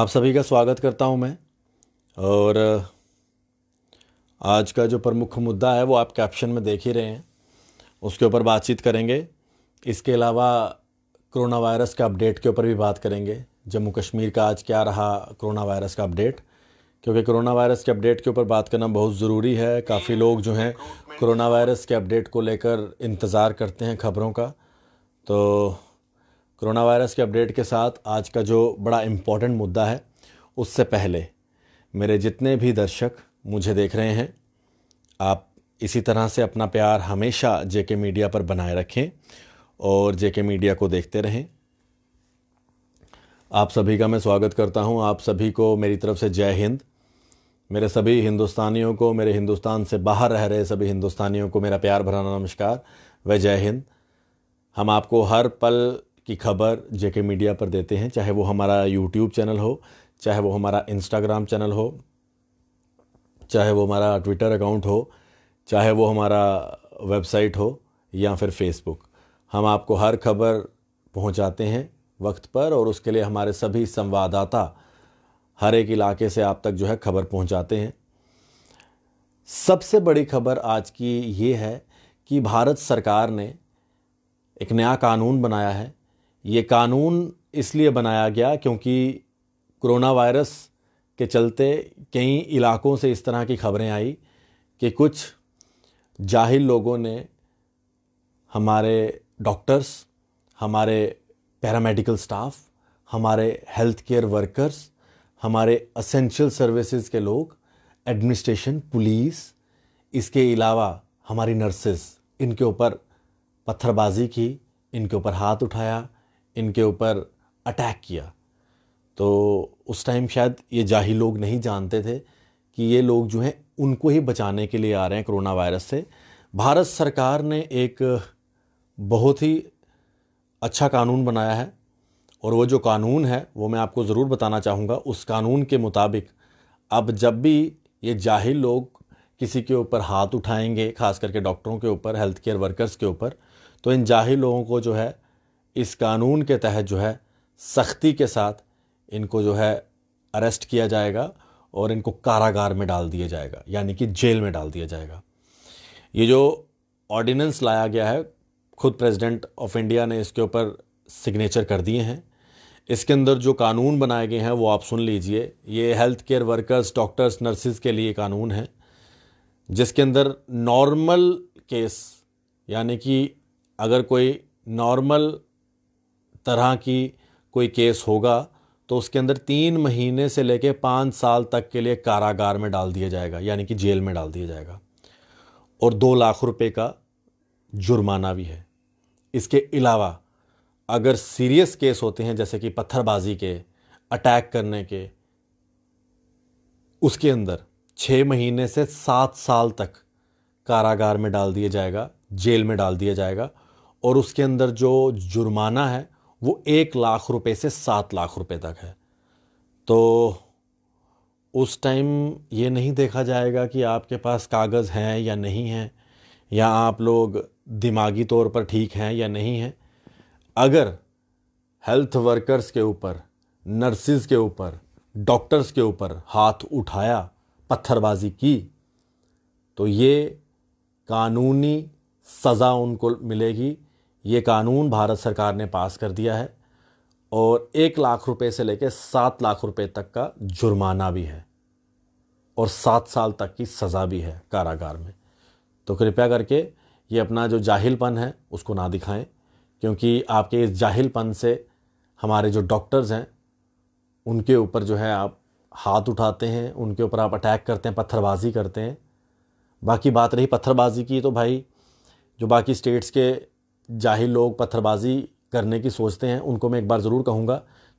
आप सभी का स्वागत करता हूं मैं और आज का जो प्रमुख मुद्दा है वो आप कैप्शन में देख ही रहे हैं उसके ऊपर बातचीत करेंगे इसके अलावा कोरोना वायरस का अपडेट के ऊपर भी बात करेंगे जम्मू कश्मीर का आज क्या रहा कोरोना वायरस का अपडेट क्योंकि कोरोना वायरस के अपडेट के ऊपर बात करना बहुत ज़रूरी है काफ़ी लोग जो हैं कोरोना वायरस के अपडेट को लेकर इंतज़ार करते हैं खबरों का तो कोरोना वायरस के अपडेट के साथ आज का जो बड़ा इम्पॉर्टेंट मुद्दा है उससे पहले मेरे जितने भी दर्शक मुझे देख रहे हैं आप इसी तरह से अपना प्यार हमेशा जेके मीडिया पर बनाए रखें और जेके मीडिया को देखते रहें आप सभी का मैं स्वागत करता हूं आप सभी को मेरी तरफ से जय हिंद मेरे सभी हिंदुस्तानियों को मेरे हिंदुस्तान से बाहर रह रहे सभी हिंदुस्तानियों को मेरा प्यार भराना नमस्कार वह जय हिंद हम आपको हर पल की खबर जेके मीडिया पर देते हैं चाहे वो हमारा यूट्यूब चैनल हो चाहे वो हमारा इंस्टाग्राम चैनल हो चाहे वो हमारा ट्विटर अकाउंट हो चाहे वो हमारा वेबसाइट हो या फिर फेसबुक हम आपको हर खबर पहुंचाते हैं वक्त पर और उसके लिए हमारे सभी संवाददाता हर एक इलाके से आप तक जो है खबर पहुंचाते हैं सबसे बड़ी खबर आज की ये है कि भारत सरकार ने एक नया कानून बनाया है ये कानून इसलिए बनाया गया क्योंकि कोरोना वायरस के चलते कई इलाकों से इस तरह की खबरें आई कि कुछ जाहिल लोगों ने हमारे डॉक्टर्स हमारे पैरामेडिकल स्टाफ हमारे हेल्थ केयर वर्कर्स हमारे असेंशियल सर्विसेज के लोग एडमिनिस्ट्रेशन पुलिस इसके अलावा हमारी नर्सेज इनके ऊपर पत्थरबाजी की इनके ऊपर हाथ उठाया इनके ऊपर अटैक किया तो उस टाइम शायद ये जाही लोग नहीं जानते थे कि ये लोग जो हैं उनको ही बचाने के लिए आ रहे हैं कोरोना वायरस से भारत सरकार ने एक बहुत ही अच्छा कानून बनाया है और वो जो कानून है वो मैं आपको ज़रूर बताना चाहूँगा उस कानून के मुताबिक अब जब भी ये जाहिल लोग किसी के ऊपर हाथ उठाएंगे खास करके डॉक्टरों के ऊपर हेल्थ केयर वर्कर्स के ऊपर तो इन जाहिल लोगों को जो है इस कानून के तहत जो है सख्ती के साथ इनको जो है अरेस्ट किया जाएगा और इनको कारागार में डाल दिया जाएगा यानी कि जेल में डाल दिया जाएगा ये जो ऑर्डिनेंस लाया गया है खुद प्रेसिडेंट ऑफ इंडिया ने इसके ऊपर सिग्नेचर कर दिए हैं इसके अंदर जो कानून बनाए गए हैं वो आप सुन लीजिए ये health care workers doctors nurses के लिए कानून है जिसके अंदर नॉर्मल केस यानी कि अगर कोई नॉर्मल तरह की कोई केस होगा तो उसके अंदर तीन महीने से लेके पाँच साल तक के लिए कारागार में डाल दिया जाएगा यानी कि जेल में डाल दिया जाएगा और दो लाख रुपए का जुर्माना भी है इसके अलावा अगर सीरियस केस होते हैं जैसे कि पत्थरबाजी के अटैक करने के उसके अंदर छः महीने से सात साल तक कारागार में डाल दिया जाएगा जेल में डाल दिया जाएगा और उसके अंदर जो जुर्माना है वो एक लाख रुपए से सात लाख रुपए तक है तो उस टाइम ये नहीं देखा जाएगा कि आपके पास कागज़ हैं या नहीं हैं या आप लोग दिमागी तौर पर ठीक हैं या नहीं हैं अगर हेल्थ वर्कर्स के ऊपर नर्सिस के ऊपर डॉक्टर्स के ऊपर हाथ उठाया पत्थरबाजी की तो ये कानूनी सज़ा उनको मिलेगी ये कानून भारत सरकार ने पास कर दिया है और एक लाख रुपए से लेकर सात लाख रुपए तक का जुर्माना भी है और सात साल तक की सज़ा भी है कारागार में तो कृपया करके ये अपना जो जाहिलपन है उसको ना दिखाएं क्योंकि आपके इस जाहिलपन से हमारे जो डॉक्टर्स हैं उनके ऊपर जो है आप हाथ उठाते हैं उनके ऊपर आप अटैक करते हैं पत्थरबाजी करते हैं बाकी बात रही पत्थरबाजी की तो भाई जो बाकी स्टेट्स के जाहिर लोग पत्थरबाजी करने की सोचते हैं उनको मैं एक बार ज़रूर कहूँगा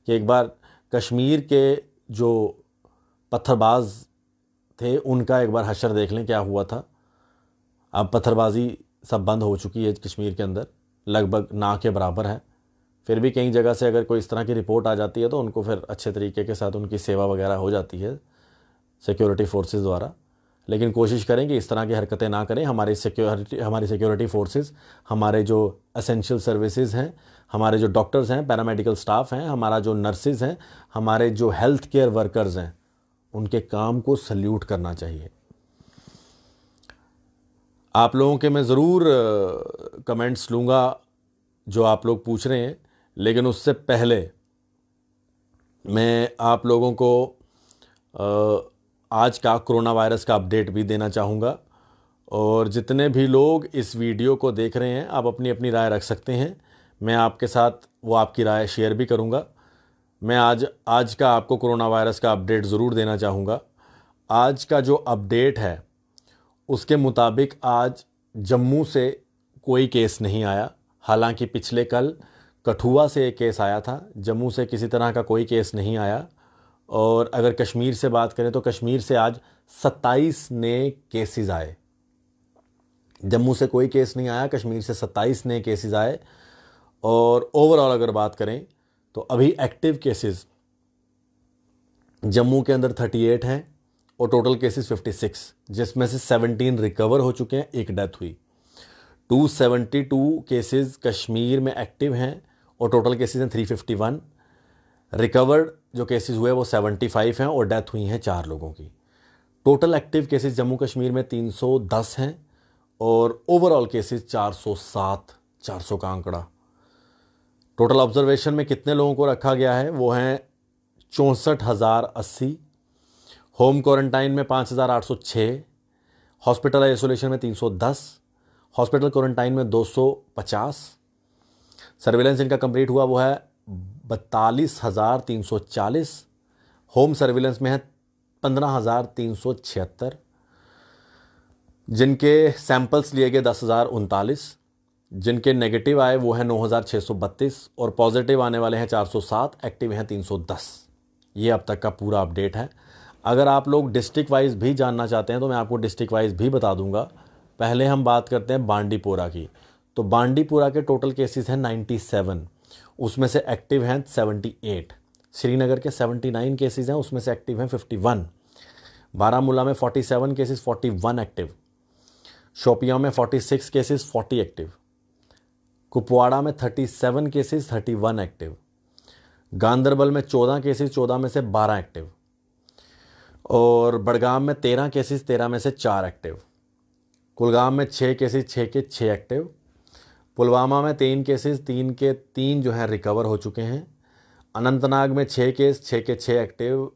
कि एक बार कश्मीर के जो पत्थरबाज थे उनका एक बार हशर देख लें क्या हुआ था अब पत्थरबाजी सब बंद हो चुकी है कश्मीर के अंदर लगभग ना के बराबर है फिर भी कई जगह से अगर कोई इस तरह की रिपोर्ट आ जाती है तो उनको फिर अच्छे तरीके के साथ उनकी सेवा वगैरह हो जाती है सिक्योरिटी फोर्सेस द्वारा लेकिन कोशिश करें कि इस तरह की हरकतें ना करें हमारे सिक्योरिटी हमारी सिक्योरिटी फोर्सेस हमारे जो असेंशियल सर्विसेज हैं हमारे जो डॉक्टर्स हैं पैरामेडिकल स्टाफ हैं हमारा जो नर्सेज हैं हमारे जो हेल्थ केयर वर्कर्स हैं उनके काम को सल्यूट करना चाहिए आप लोगों के मैं ज़रूर कमेंट्स लूँगा जो आप लोग पूछ रहे हैं लेकिन उससे पहले मैं आप लोगों को आ, आज का कोरोना वायरस का अपडेट भी देना चाहूँगा और जितने भी लोग इस वीडियो को देख रहे हैं आप अपनी अपनी राय रख सकते हैं मैं आपके साथ वो आपकी राय शेयर भी करूँगा मैं आज आज का आपको कोरोना वायरस का अपडेट ज़रूर देना चाहूँगा आज का जो अपडेट है उसके मुताबिक आज जम्मू से कोई केस नहीं आया हालांकि पिछले कल कठुआ से एक केस आया था जम्मू से किसी तरह का कोई केस नहीं आया और अगर कश्मीर से बात करें तो कश्मीर से आज 27 नए केसेस आए जम्मू से कोई केस नहीं आया कश्मीर से 27 नए केसेस आए और ओवरऑल अगर बात करें तो अभी एक्टिव केसेस जम्मू के अंदर 38 हैं और टोटल केसेस 56 जिसमें से 17 रिकवर हो चुके हैं एक डेथ हुई 272 केसेस कश्मीर में एक्टिव हैं और टोटल केसेस हैं 351 रिकवर्ड जो केसेस हुए वो 75 हैं और डेथ हुई हैं चार लोगों की total active cases Jammu Kashmir में 310 हैं और ओवरऑल केसेस 407 400 का आंकड़ा टोटल ऑब्जर्वेशन में कितने लोगों को रखा गया है वो हैं चौंसठ हज़ार अस्सी होम क्वारंटाइन में पाँच हज़ार आठ सौ छः हॉस्पिटल आइसोलेशन में तीन सौ दस हॉस्पिटल क्वारंटाइन में दो सौ पचास सर्वेलेंस इनका कंप्लीट हुआ वो है बत्तालीस हज़ार तीन सौ चालीस होम सर्विलेंस में है पंद्रह हज़ार तीन सौ छिहत्तर जिनके सैंपल्स लिए गए दस हज़ार उनतालीस जिनके नेगेटिव आए वो हैं नौ हज़ार छः सौ बत्तीस और पॉजिटिव आने वाले हैं चार सौ सात एक्टिव हैं तीन सौ दस ये अब तक का पूरा अपडेट है अगर आप लोग डिस्ट्रिक्ट वाइज भी जानना चाहते हैं तो मैं आपको डिस्ट्रिक्ट वाइज भी बता दूंगा पहले हम बात करते हैं बांडीपोरा की तो बांडीपोरा के टोटल केसेस हैं सेवन उसमें से एक्टिव हैं 78 श्रीनगर के 79 केसेस हैं उसमें से एक्टिव हैं 51 बारामूला में 47 केसेस 41 एक्टिव शोपिया में 46 केसेस 40 एक्टिव कुपवाड़ा में 37 केसेस 31 एक्टिव गांधरबल में 14 केसेस 14 में से 12 एक्टिव और बड़गाम में 13 केसेस 13 में से 4 एक्टिव कुलगाम में 6 केसेस 6 के 6 एक्टिव पुलवामा में तीन केसेस तीन के तीन जो है रिकवर हो चुके हैं अनंतनाग में छः केस छः के छः एक्टिव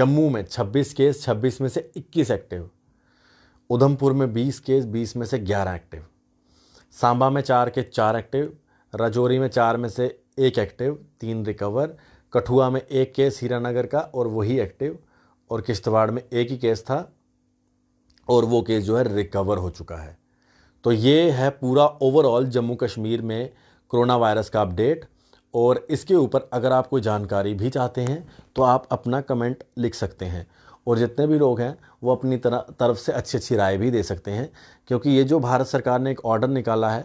जम्मू में छब्बीस केस छब्बीस में से इक्कीस एक्टिव उधमपुर में बीस केस बीस में से ग्यारह एक्टिव सांबा में चार के चार एक्टिव राजौरी में चार में से एक एक्टिव तीन रिकवर कठुआ में एक केस हीरानगर का और वही एक्टिव और किश्तवाड़ में एक ही केस था और वो केस जो है रिकवर हो चुका है तो ये है पूरा ओवरऑल जम्मू कश्मीर में कोरोना वायरस का अपडेट और इसके ऊपर अगर आप कोई जानकारी भी चाहते हैं तो आप अपना कमेंट लिख सकते हैं और जितने भी लोग हैं वो अपनी तरह तरफ से अच्छी अच्छी राय भी दे सकते हैं क्योंकि ये जो भारत सरकार ने एक ऑर्डर निकाला है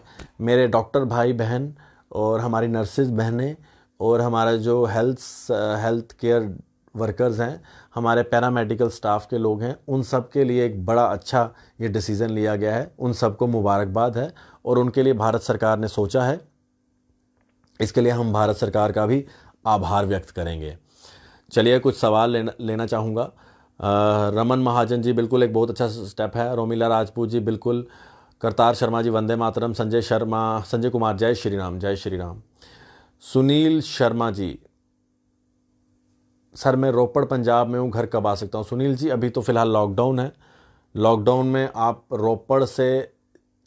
मेरे डॉक्टर भाई बहन और हमारी नर्सेज बहनें और हमारा जो हेल्थ हेल्थ केयर वर्कर्स हैं हमारे पैरामेडिकल स्टाफ के लोग हैं उन सब के लिए एक बड़ा अच्छा ये डिसीज़न लिया गया है उन सबको मुबारकबाद है और उनके लिए भारत सरकार ने सोचा है इसके लिए हम भारत सरकार का भी आभार व्यक्त करेंगे चलिए कुछ सवाल लेना लेना चाहूँगा रमन महाजन जी बिल्कुल एक बहुत अच्छा स्टेप है रोमिला राजपूत जी बिल्कुल करतार शर्मा जी वंदे मातरम संजय शर्मा संजय कुमार जय श्री राम जय श्री राम सुनील शर्मा जी सर मैं रोपड़ पंजाब में हूँ घर कब आ सकता हूँ सुनील जी अभी तो फ़िलहाल लॉकडाउन है लॉकडाउन में आप रोपड़ से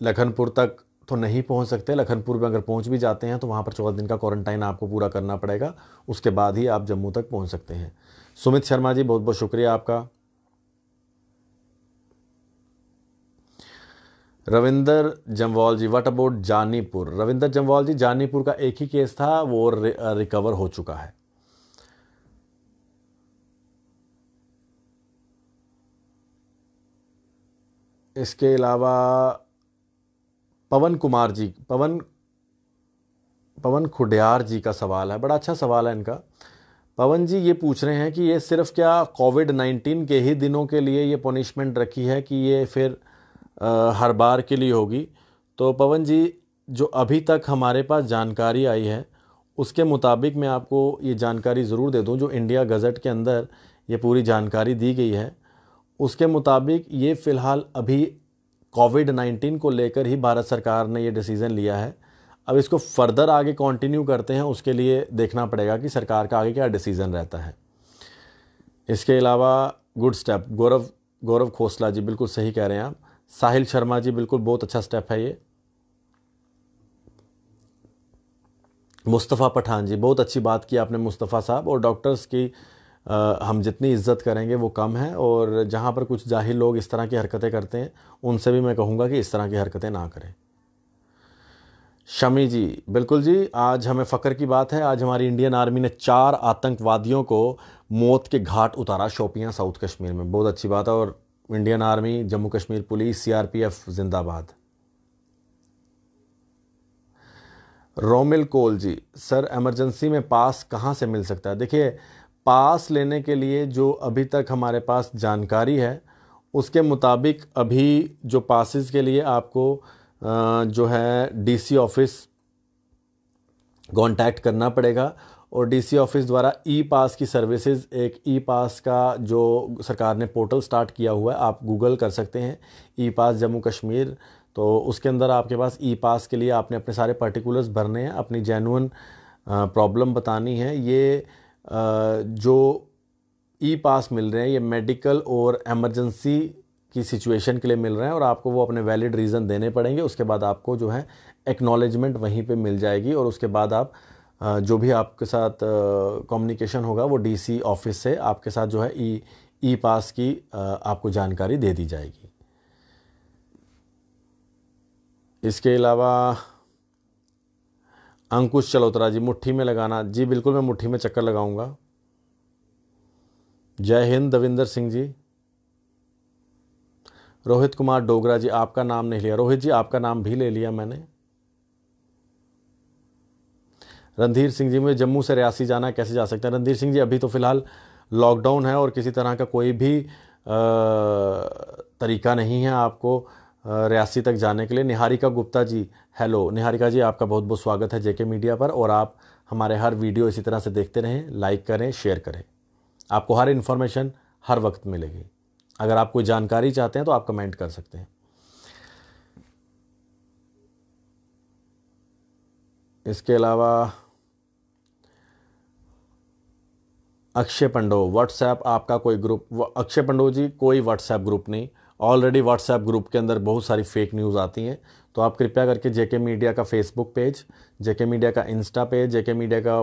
लखनपुर तक तो नहीं पहुंच सकते लखनपुर में अगर पहुंच भी जाते हैं तो वहाँ पर चौदह दिन का क्वारंटाइन आपको पूरा करना पड़ेगा उसके बाद ही आप जम्मू तक पहुंच सकते हैं सुमित शर्मा जी बहुत बहुत शुक्रिया आपका रविंदर जमवाल जी वट अबाउट जानीपुर रविंदर जमवाल जी जानीपुर का एक ही केस था वो रिकवर uh, हो चुका है इसके अलावा पवन कुमार जी पवन पवन खुडियार जी का सवाल है बड़ा अच्छा सवाल है इनका पवन जी ये पूछ रहे हैं कि ये सिर्फ क्या कोविड नाइन्टीन के ही दिनों के लिए ये पनिशमेंट रखी है कि ये फिर आ, हर बार के लिए होगी तो पवन जी जो अभी तक हमारे पास जानकारी आई है उसके मुताबिक मैं आपको ये जानकारी ज़रूर दे दूं जो इंडिया गज़ट के अंदर ये पूरी जानकारी दी गई है उसके मुताबिक ये फ़िलहाल अभी कोविड 19 को लेकर ही भारत सरकार ने ये डिसीज़न लिया है अब इसको फर्दर आगे कंटिन्यू करते हैं उसके लिए देखना पड़ेगा कि सरकार का आगे क्या डिसीज़न रहता है इसके अलावा गुड स्टेप गौरव गौरव खोसला जी बिल्कुल सही कह रहे हैं आप साहिल शर्मा जी बिल्कुल बहुत अच्छा स्टेप है ये मुस्तफ़ा पठान जी बहुत अच्छी बात की आपने मुस्तफ़ा साहब और डॉक्टर्स की हम जितनी इज्जत करेंगे वो कम है और जहाँ पर कुछ जाहिर लोग इस तरह की हरकतें करते हैं उनसे भी मैं कहूँगा कि इस तरह की हरकतें ना करें शमी जी बिल्कुल जी आज हमें फ़क्र की बात है आज हमारी इंडियन आर्मी ने चार आतंकवादियों को मौत के घाट उतारा शोपियाँ साउथ कश्मीर में बहुत अच्छी बात है और Indian army Jammu Kashmir police CRPF जिंदाबाद रोमिल कोल जी सर एमरजेंसी में पास कहाँ से मिल सकता है देखिए पास लेने के लिए जो अभी तक हमारे पास जानकारी है उसके मुताबिक अभी जो पासिस के लिए आपको जो है डीसी ऑफिस कांटेक्ट करना पड़ेगा और डीसी ऑफिस द्वारा ई पास की सर्विसेज एक ई पास का जो सरकार ने पोर्टल स्टार्ट किया हुआ है आप गूगल कर सकते हैं ई पास जम्मू कश्मीर तो उसके अंदर आपके पास ई पास के लिए आपने अपने सारे पर्टिकुलर्स भरने हैं अपनी जेनुअन प्रॉब्लम बतानी है ये जो ई पास मिल रहे हैं ये मेडिकल और एमरजेंसी की सिचुएशन के लिए मिल रहे हैं और आपको वो अपने वैलिड रीज़न देने पड़ेंगे उसके बाद आपको जो है एक्नॉलेजमेंट वहीं पे मिल जाएगी और उसके बाद आप जो भी आपके साथ कम्युनिकेशन होगा वो डीसी ऑफिस से आपके साथ जो है ई ई पास की आपको जानकारी दे दी जाएगी इसके अलावा अंकुश चलोत्रा जी मुट्ठी में लगाना जी बिल्कुल मैं मुट्ठी में चक्कर लगाऊंगा जय हिंद दविंदर सिंह जी रोहित कुमार डोगरा जी आपका नाम नहीं लिया रोहित जी आपका नाम भी ले लिया मैंने रणधीर सिंह जी मुझे जम्मू से रियासी जाना है कैसे जा सकते हैं रणधीर सिंह जी अभी तो फ़िलहाल लॉकडाउन है और किसी तरह का कोई भी आ, तरीका नहीं है आपको रियासी तक जाने के लिए निहारिका गुप्ता जी हेलो निहारिका जी आपका बहुत बहुत स्वागत है जेके मीडिया पर और आप हमारे हर वीडियो इसी तरह से देखते रहें लाइक करें शेयर करें आपको हर इन्फॉर्मेशन हर वक्त मिलेगी अगर आप कोई जानकारी चाहते हैं तो आप कमेंट कर सकते हैं इसके अलावा अक्षय पंडो व्हाट्सएप आपका कोई ग्रुप अक्षय पंडो जी कोई व्हाट्सएप ग्रुप नहीं ऑलरेडी व्हाट्सएप ग्रुप के अंदर बहुत सारी फेक न्यूज़ आती हैं तो आप कृपया करके जेके मीडिया का फेसबुक पेज जेके मीडिया का इंस्टा पेज जेके मीडिया का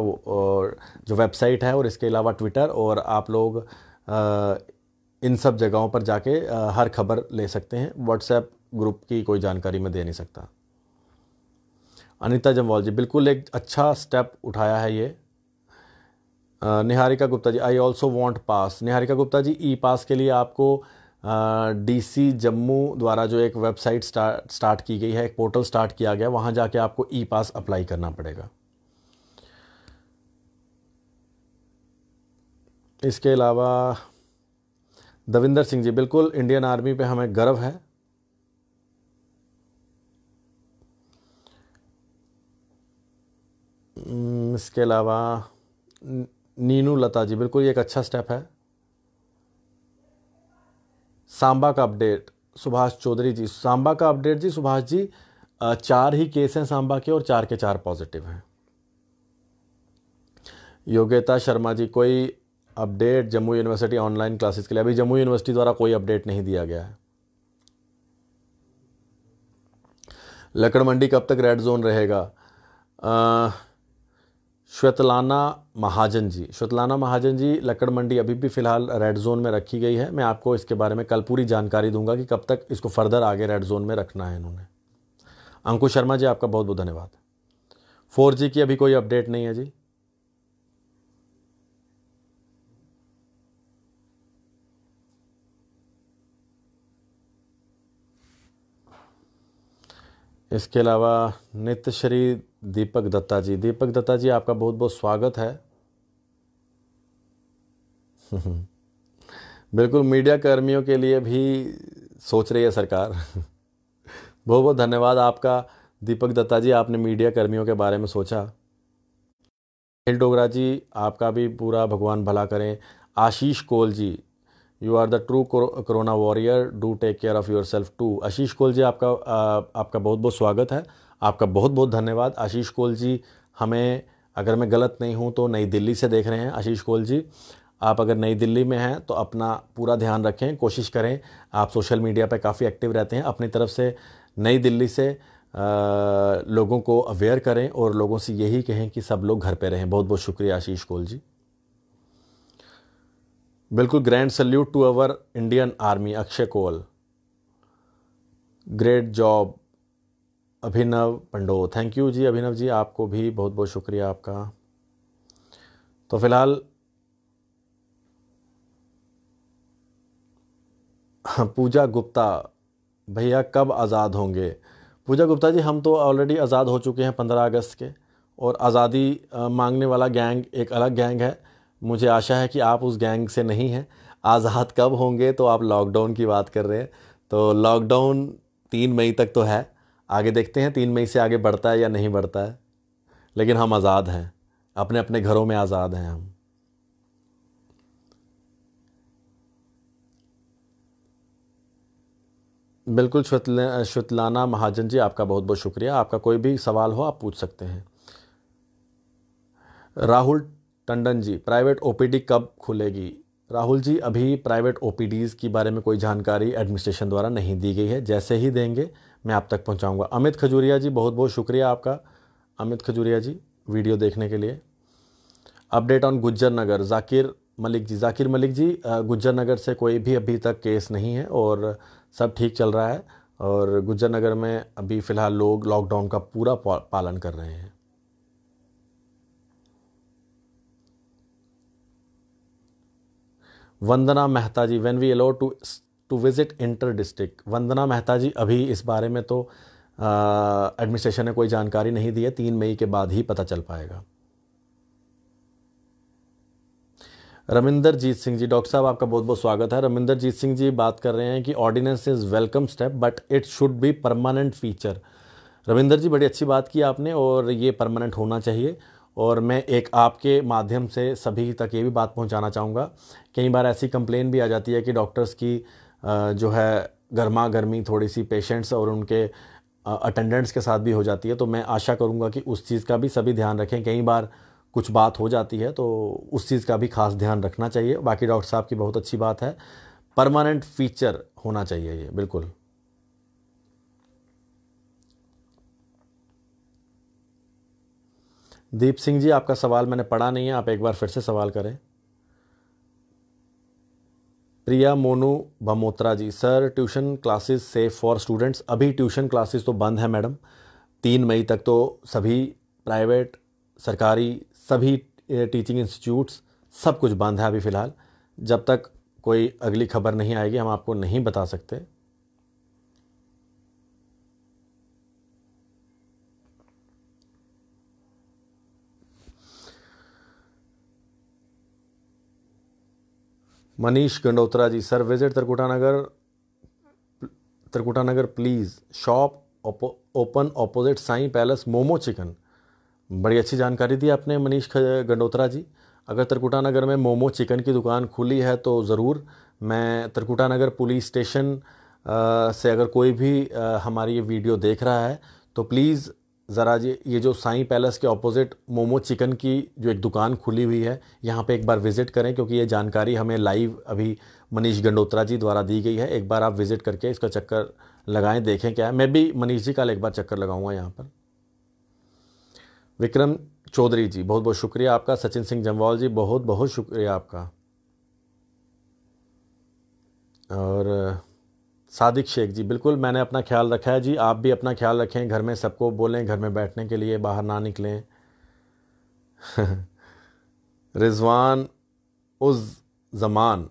जो वेबसाइट है और इसके अलावा ट्विटर और आप लोग इन सब जगहों पर जाके हर खबर ले सकते हैं व्हाट्सएप ग्रुप की कोई जानकारी मैं दे नहीं सकता अनिता जम्वाल जी बिल्कुल एक अच्छा स्टेप उठाया है ये Niharika Gupta ji I also want pass Niharika Gupta ji e pass के लिए आपको डीसी जम्मू द्वारा जो एक वेबसाइट स्टार्ट स्टार्ट की गई है एक पोर्टल स्टार्ट किया गया वहाँ जाके आपको ई पास अप्लाई करना पड़ेगा इसके अलावा दविंदर सिंह जी बिल्कुल इंडियन आर्मी पे हमें गर्व है हम्म, इसके अलावा नीनू लता जी बिल्कुल ये एक अच्छा स्टेप है सांबा का अपडेट सुभाष चौधरी जी सांबा का अपडेट जी सुभाष जी चार ही केस हैं सांबा के और चार के चार पॉजिटिव हैं योग्यता शर्मा जी कोई update Jammu university online classes के लिए अभी जम्मू यूनिवर्सिटी द्वारा कोई अपडेट नहीं दिया गया है लकड़ मंडी कब तक रेड जोन रहेगा श्वेतलाना महाजन जी श्वेतलाना महाजन जी लकड़ मंडी अभी भी फ़िलहाल रेड जोन में रखी गई है मैं आपको इसके बारे में कल पूरी जानकारी दूंगा कि कब तक इसको फर्दर आगे रेड जोन में रखना है इन्होंने अंकुश शर्मा जी आपका बहुत बहुत धन्यवाद फोर जी की अभी कोई अपडेट नहीं है जी इसके अलावा नित्य श्री दीपक दत्ता जी दीपक दत्ता जी आपका बहुत बहुत स्वागत है बिल्कुल मीडिया कर्मियों के लिए भी सोच रही है सरकार बहुत बहुत धन्यवाद आपका दीपक दत्ता जी आपने मीडिया कर्मियों के बारे में सोचा अनिल डोगरा जी आपका भी पूरा भगवान भला करें Ashish Kol ji you are the true corona warrior do take care of yourself too Ashish Kol ji आपका आपका बहुत बहुत स्वागत है आपका बहुत बहुत धन्यवाद आशीष कोल जी हमें अगर मैं गलत नहीं हूँ तो नई दिल्ली से देख रहे हैं आशीष कोल जी आप अगर नई दिल्ली में हैं तो अपना पूरा ध्यान रखें कोशिश करें आप सोशल मीडिया पर काफ़ी एक्टिव रहते हैं अपनी तरफ से नई दिल्ली से आ, लोगों को अवेयर करें और लोगों से यही कहें कि सब लोग घर पे रहें बहुत बहुत शुक्रिया आशीष कोल जी बिल्कुल grand salute to our Indian army Akshay Kol great job Abhinav Pando thank you ji Abhinav ji आपको भी बहुत बहुत शुक्रिया आपका तो फिलहाल हाँ, पूजा गुप्ता भैया कब आज़ाद होंगे पूजा गुप्ता जी हम तो ऑलरेडी आज़ाद हो चुके हैं पंद्रह अगस्त के और आज़ादी मांगने वाला गैंग एक अलग गैंग है मुझे आशा है कि आप उस गैंग से नहीं हैं आज़ाद कब होंगे तो आप लॉकडाउन की बात कर रहे हैं तो लॉकडाउन तीन मई तक तो है आगे देखते हैं तीन मई से आगे बढ़ता है या नहीं बढ़ता है लेकिन हम आज़ाद हैं अपने अपने घरों में आज़ाद हैं हम बिल्कुल शुतल शुतलाना महाजन जी आपका बहुत बहुत शुक्रिया आपका कोई भी सवाल हो आप पूछ सकते हैं राहुल टंडन जी प्राइवेट ओपीडी कब खुलेगी राहुल जी अभी प्राइवेट ओ के बारे में कोई जानकारी एडमिनिस्ट्रेशन द्वारा नहीं दी गई है जैसे ही देंगे मैं आप तक पहुंचाऊंगा अमित खजूरिया जी बहुत बहुत शुक्रिया आपका अमित खजूरिया जी वीडियो देखने के लिए अपडेट ऑन गुज्जर नगर जाकिर मलिक जी जाकिर मलिक जी गुज्जर नगर से कोई भी अभी तक केस नहीं है और सब ठीक चल रहा है और गुज्जर नगर में अभी फ़िलहाल लोग लॉकडाउन का पूरा पालन कर रहे हैं Vandana Mehta ji when we allow to to visit inter district Vandana Mehta ji अभी इस बारे में तो एडमिनिस्ट्रेशन ने कोई जानकारी नहीं दी है तीन मई के बाद ही पता चल पाएगा रमिंदर जीत सिंह जी डॉक्टर साहब आपका बहुत बहुत स्वागत है रमिंदर जीत सिंह जी बात कर रहे हैं कि ordinance is welcome step but it should be permanent feature Ravinder ji बड़ी अच्छी बात की आपने और ये परमानेंट होना चाहिए और मैं एक आपके माध्यम से सभी तक ये भी बात पहुंचाना चाहूँगा कई बार ऐसी कंप्लेन भी आ जाती है कि डॉक्टर्स की जो है गर्मा गर्मी थोड़ी सी पेशेंट्स और उनके अटेंडेंट्स के साथ भी हो जाती है तो मैं आशा करूँगा कि उस चीज़ का भी सभी ध्यान रखें कई बार कुछ बात हो जाती है तो उस चीज़ का भी खास ध्यान रखना चाहिए बाकी डॉक्टर साहब की बहुत अच्छी बात है परमानेंट फीचर होना चाहिए ये बिल्कुल दीप सिंह जी आपका सवाल मैंने पढ़ा नहीं है आप एक बार फिर से सवाल करें Priya Monu Bhamotra ji sir tuition classes safe for students अभी ट्यूशन क्लासेस तो बंद है मैडम तीन मई तक तो सभी प्राइवेट सरकारी सभी टीचिंग इंस्टीट्यूट्स सब कुछ बंद है अभी फ़िलहाल जब तक कोई अगली खबर नहीं आएगी हम आपको नहीं बता सकते Manish Gandotra ji sir visit Trikuta Nagar Trikuta Nagar please shop open opposite Sai palace momo chicken बड़ी अच्छी जानकारी दी आपने मनीष गंडोत्रा जी अगर त्रिकुटा नगर में मोमो चिकन की दुकान खुली है तो ज़रूर मैं त्रिकुटा नगर पुलिस स्टेशन से अगर कोई भी हमारी ये वीडियो देख रहा है तो प्लीज़ ज़रा जी ये जो साईं पैलेस के ऑपोज़िट मोमो चिकन की जो एक दुकान खुली हुई है यहाँ पे एक बार विज़िट करें क्योंकि ये जानकारी हमें लाइव अभी मनीष गंडोत्रा जी द्वारा दी गई है एक बार आप विज़िट करके इसका चक्कर लगाएं देखें क्या है मैं भी मनीष जी का एक बार चक्कर लगाऊंगा यहाँ पर विक्रम चौधरी जी बहुत बहुत शुक्रिया आपका सचिन सिंह जम्वाल जी बहुत बहुत शुक्रिया आपका और सादिक शेख जी बिल्कुल मैंने अपना ख्याल रखा है जी आप भी अपना ख्याल रखें घर में सबको बोलें घर में बैठने के लिए बाहर ना निकलें रिजवान उस जमान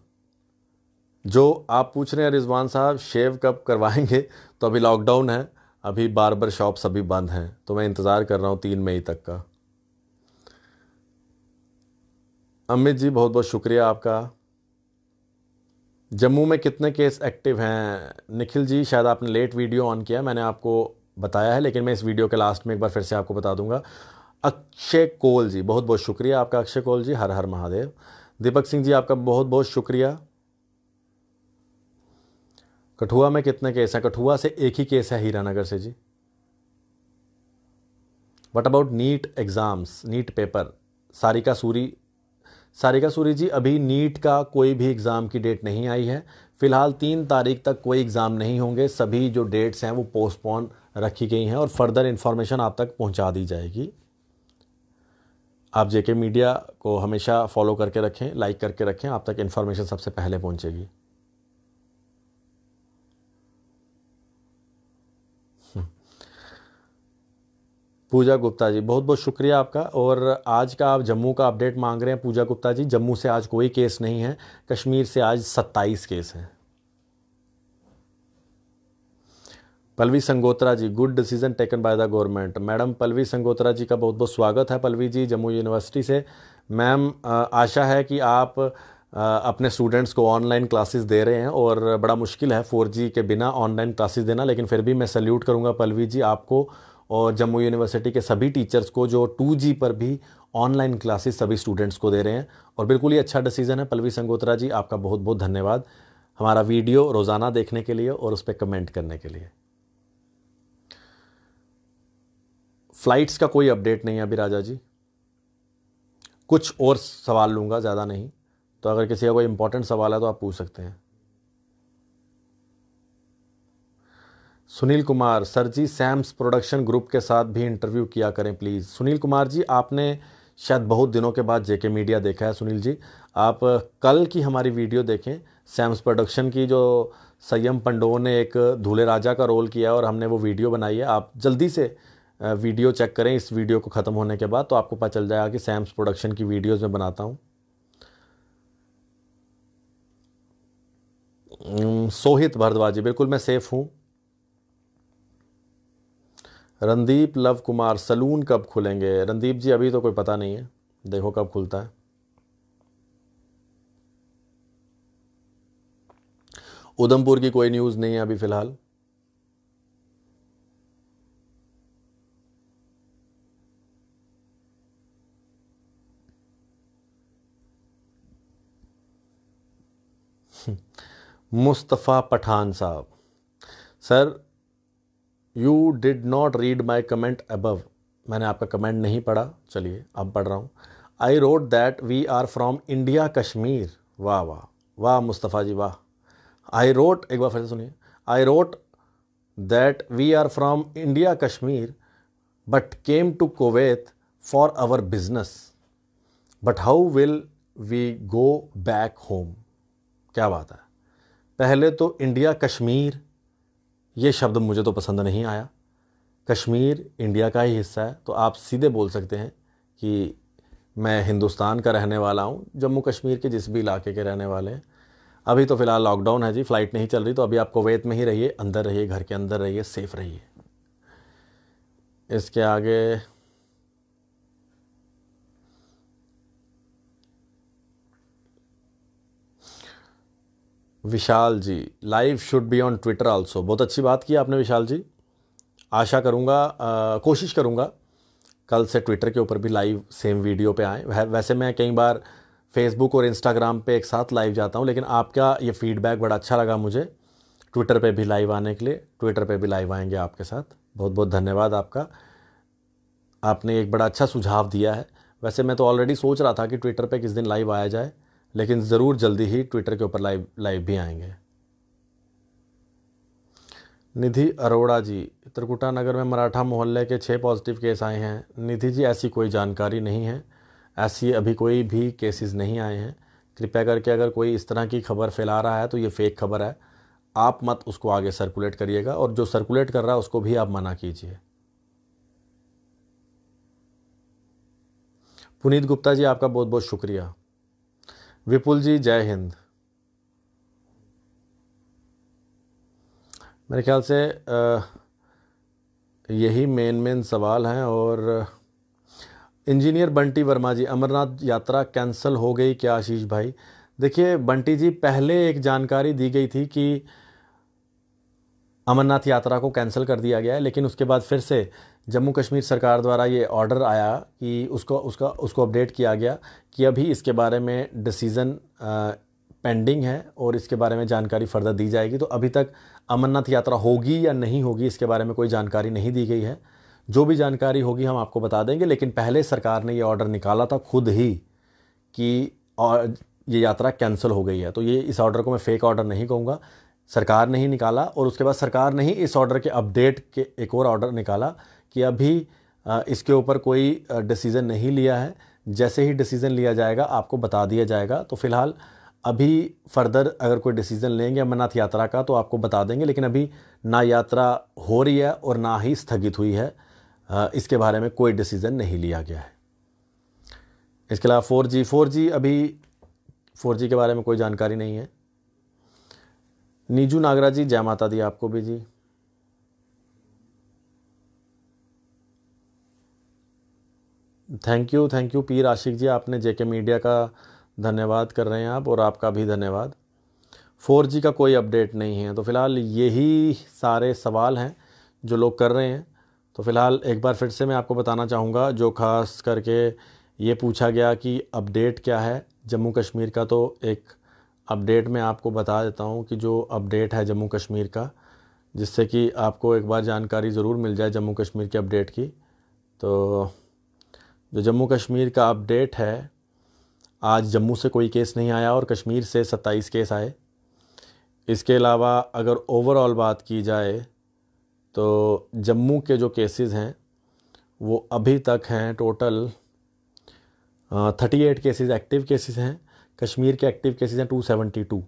जो आप पूछ रहे हैं रिजवान साहब शेव कब करवाएंगे तो अभी लॉकडाउन है अभी बार बार शॉप सभी बंद हैं तो मैं इंतज़ार कर रहा हूँ तीन मई तक का अमित जी बहुत बहुत शुक्रिया आपका जम्मू में कितने केस एक्टिव हैं निखिल जी शायद आपने लेट वीडियो ऑन किया मैंने आपको बताया है लेकिन मैं इस वीडियो के लास्ट में एक बार फिर से आपको बता दूंगा अक्षय कोल जी बहुत बहुत शुक्रिया आपका अक्षय कोल जी हर हर महादेव दीपक सिंह जी आपका बहुत बहुत शुक्रिया कठुआ में कितने केस हैं कठुआ से एक ही केस है हीरानगर से जी what about NEET exams NEET paper Sarika Suri Sarika Suri ji अभी नीट का कोई भी एग्ज़ाम की डेट नहीं आई है फ़िलहाल तीन तारीख तक कोई एग्ज़ाम नहीं होंगे सभी जो डेट्स हैं वो पोस्टपोन रखी गई हैं और फर्दर इन्फॉर्मेशन आप तक पहुंचा दी जाएगी आप जेके मीडिया को हमेशा फॉलो करके रखें लाइक करके रखें आप तक इन्फॉर्मेशन सबसे पहले पहुंचेगी पूजा गुप्ता जी बहुत बहुत शुक्रिया आपका और आज का आप जम्मू का अपडेट मांग रहे हैं पूजा गुप्ता जी जम्मू से आज कोई केस नहीं है कश्मीर से आज सत्ताईस केस हैं Pallavi Sangotra ji good decision taken by the government madam Pallavi Sangotra ji का बहुत बहुत स्वागत है पलवी जी जम्मू यूनिवर्सिटी से मैम आशा है कि आप अपने स्टूडेंट्स को ऑनलाइन क्लासेस दे रहे हैं और बड़ा मुश्किल है फोर के बिना ऑनलाइन क्लासेस देना लेकिन फिर भी मैं सल्यूट करूंगा पलवी जी आपको और जम्मू यूनिवर्सिटी के सभी टीचर्स को जो टू जी पर भी ऑनलाइन क्लासेस सभी स्टूडेंट्स को दे रहे हैं और बिल्कुल ही अच्छा डिसीज़न है पलवी संगोत्रा जी आपका बहुत बहुत धन्यवाद हमारा वीडियो रोज़ाना देखने के लिए और उस पर कमेंट करने के लिए फ्लाइट्स का कोई अपडेट नहीं है अभी राजा जी कुछ और सवाल लूँगा ज़्यादा नहीं तो अगर किसी का कोई इंपॉर्टेंट सवाल है तो आप पूछ सकते हैं Sunil Kumar sir ji Sams production group के साथ भी इंटरव्यू किया करें प्लीज़ सुनील कुमार जी आपने शायद बहुत दिनों के बाद जेके मीडिया देखा है सुनील जी आप कल की हमारी वीडियो देखें सैम्स प्रोडक्शन की जो संयम पंडो ने एक धूले राजा का रोल किया और हमने वो वीडियो बनाई है आप जल्दी से वीडियो चेक करें इस वीडियो को ख़त्म होने के बाद तो आपको पता चल जाएगा कि सैम्स प्रोडक्शन की वीडियोज़ में बनाता हूँ सोहित भारद्वाज जी बिल्कुल मैं सेफ़ हूँ रणदीप लव कुमार सलून कब खुलेंगे रणदीप जी अभी तो कोई पता नहीं है देखो कब खुलता है उधमपुर की कोई न्यूज़ नहीं है अभी फ़िलहाल मुस्तफ़ा पठान साहब sir you did not read my comment above मैंने आपका कमेंट नहीं पढ़ा चलिए अब पढ़ रहा हूँ I wrote that we are from India Kashmir वाह वाह वाह मुस्तफ़ा जी वाह आई रोट एक बार फिर से सुनिए I wrote that we are from India Kashmir but came to Kuwait for our business but how will we go back home क्या बात है पहले तो इंडिया कश्मीर ये शब्द मुझे तो पसंद नहीं आया कश्मीर इंडिया का ही हिस्सा है तो आप सीधे बोल सकते हैं कि मैं हिंदुस्तान का रहने वाला हूँ जम्मू कश्मीर के जिस भी इलाके के रहने वाले हैं अभी तो फ़िलहाल लॉकडाउन है जी फ़्लाइट नहीं चल रही तो अभी आप कुवैत में ही रहिए अंदर रहिए घर के अंदर रहिए सेफ़ रहिए इसके आगे Vishal ji live should be on Twitter also बहुत अच्छी बात की आपने विशाल जी आशा करूँगा कोशिश करूँगा कल से ट्विटर के ऊपर भी लाइव सेम वीडियो पे आएँ वैसे मैं कई बार फेसबुक और इंस्टाग्राम पे एक साथ लाइव जाता हूँ लेकिन आपका ये फीडबैक बड़ा अच्छा लगा मुझे ट्विटर पे भी लाइव आने के लिए ट्विटर पे भी लाइव आएंगे आपके साथ बहुत बहुत धन्यवाद आपका आपने एक बड़ा अच्छा सुझाव दिया है वैसे मैं तो ऑलरेडी सोच रहा था कि ट्विटर पे किस दिन लाइव आया जाए लेकिन ज़रूर जल्दी ही ट्विटर के ऊपर लाइव लाइव भी आएंगे निधि अरोड़ा जी त्रिकुटा नगर में मराठा मोहल्ले के छः पॉजिटिव केस आए हैं निधि जी ऐसी कोई जानकारी नहीं है ऐसी अभी कोई भी केसेस नहीं आए हैं कृपया करके अगर कोई इस तरह की खबर फैला रहा है तो ये फेक खबर है आप मत उसको आगे सर्कुलेट करिएगा और जो सर्कुलेट कर रहा है उसको भी आप मना कीजिए पुनीत गुप्ता जी आपका बहुत बहुत शुक्रिया विपुल जी जय हिंद मेरे ख्याल से यही मेन मेन सवाल हैं और इंजीनियर बंटी वर्मा जी अमरनाथ यात्रा कैंसिल हो गई क्या आशीष भाई देखिए बंटी जी पहले एक जानकारी दी गई थी कि अमरनाथ यात्रा को कैंसिल कर दिया गया है लेकिन उसके बाद फिर से जम्मू कश्मीर सरकार द्वारा ये ऑर्डर आया कि उसको उसका उसको अपडेट किया गया कि अभी इसके बारे में डिसीज़न पेंडिंग है और इसके बारे में जानकारी फर्दर दी जाएगी तो अभी तक अमरनाथ यात्रा होगी या नहीं होगी इसके बारे में कोई जानकारी नहीं दी गई है जो भी जानकारी होगी हम आपको बता देंगे लेकिन पहले सरकार ने ये ऑर्डर निकाला था खुद ही कि और ये यात्रा कैंसिल हो गई है तो ये इस ऑर्डर को मैं फेक ऑर्डर नहीं कहूँगा सरकार ने ही निकाला और उसके बाद सरकार ने ही इस ऑर्डर के अपडेट के एक और ऑर्डर निकाला कि अभी इसके ऊपर कोई डिसीज़न नहीं लिया है जैसे ही डिसीज़न लिया जाएगा आपको बता दिया जाएगा तो फ़िलहाल अभी फर्दर अगर कोई डिसीज़न लेंगे अमरनाथ यात्रा का तो आपको बता देंगे लेकिन अभी ना यात्रा हो रही है और ना ही स्थगित हुई है इसके बारे में कोई डिसीज़न नहीं लिया गया है इसके अलावा फोर जी फोर जी अभी फोर जी के बारे में कोई जानकारी नहीं है नीजू नागरा जी जय माता दी आपको भी जी thank you thank you Pir Ashiq जी आपने जेके मीडिया का धन्यवाद कर रहे हैं आप और आपका भी धन्यवाद फोर जी का कोई अपडेट नहीं है तो फ़िलहाल यही सारे सवाल हैं जो लोग कर रहे हैं तो फ़िलहाल एक बार फिर से मैं आपको बताना चाहूँगा जो खास करके ये पूछा गया कि अपडेट क्या है जम्मू कश्मीर का तो एक अपडेट मैं आपको बता देता हूँ कि जो अपडेट है जम्मू कश्मीर का जिससे कि आपको एक बार जानकारी ज़रूर मिल जाए जम्मू कश्मीर के अपडेट की तो जो जम्मू कश्मीर का अपडेट है आज जम्मू से कोई केस नहीं आया और कश्मीर से 27 केस आए इसके अलावा अगर ओवरऑल बात की जाए तो जम्मू के जो केसेस हैं वो अभी तक हैं total thirty eight cases active cases हैं कश्मीर के एक्टिव केसेस हैं टू सेवेंटी टू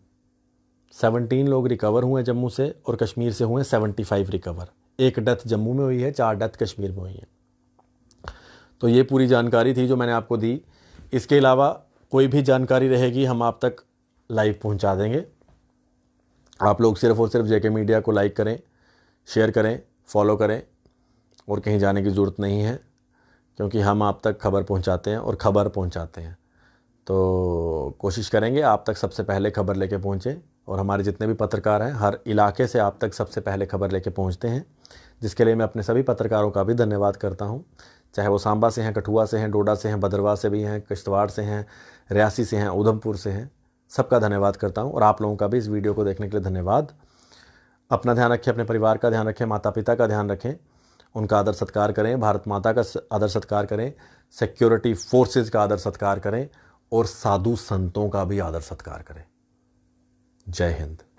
सेवनटीन लोग रिकवर हुए हैं जम्मू से और कश्मीर से हुए 75 सेवेंटी फाइव रिकवर एक डेथ जम्मू में हुई है चार डेथ कश्मीर में हुई है तो ये पूरी जानकारी थी जो मैंने आपको दी इसके अलावा कोई भी जानकारी रहेगी हम आप तक लाइव पहुंचा देंगे आप लोग सिर्फ़ और सिर्फ जेके मीडिया को लाइक करें शेयर करें फॉलो करें और कहीं जाने की ज़रूरत नहीं है क्योंकि हम आप तक खबर पहुंचाते हैं और ख़बर पहुंचाते हैं तो कोशिश करेंगे आप तक सबसे पहले खबर लेके पहुंचे और हमारे जितने भी पत्रकार हैं हर इलाके से आप तक सबसे पहले खबर लेके पहुंचते हैं जिसके लिए मैं अपने सभी पत्रकारों का भी धन्यवाद करता हूं चाहे वो सांबा से हैं कठुआ से हैं डोडा से हैं भद्रवा से भी हैं किश्तवाड़ से हैं रियासी से हैं उधमपुर से हैं सबका धन्यवाद करता हूँ और आप लोगों का भी इस वीडियो को देखने के लिए धन्यवाद अपना ध्यान रखें अपने परिवार का ध्यान रखें माता पिता का ध्यान रखें उनका आदर सत्कार करें भारत माता का आदर सत्कार करें सिक्योरिटी फोर्सेज का आदर सत्कार करें और साधु संतों का भी आदर सत्कार करें जय हिंद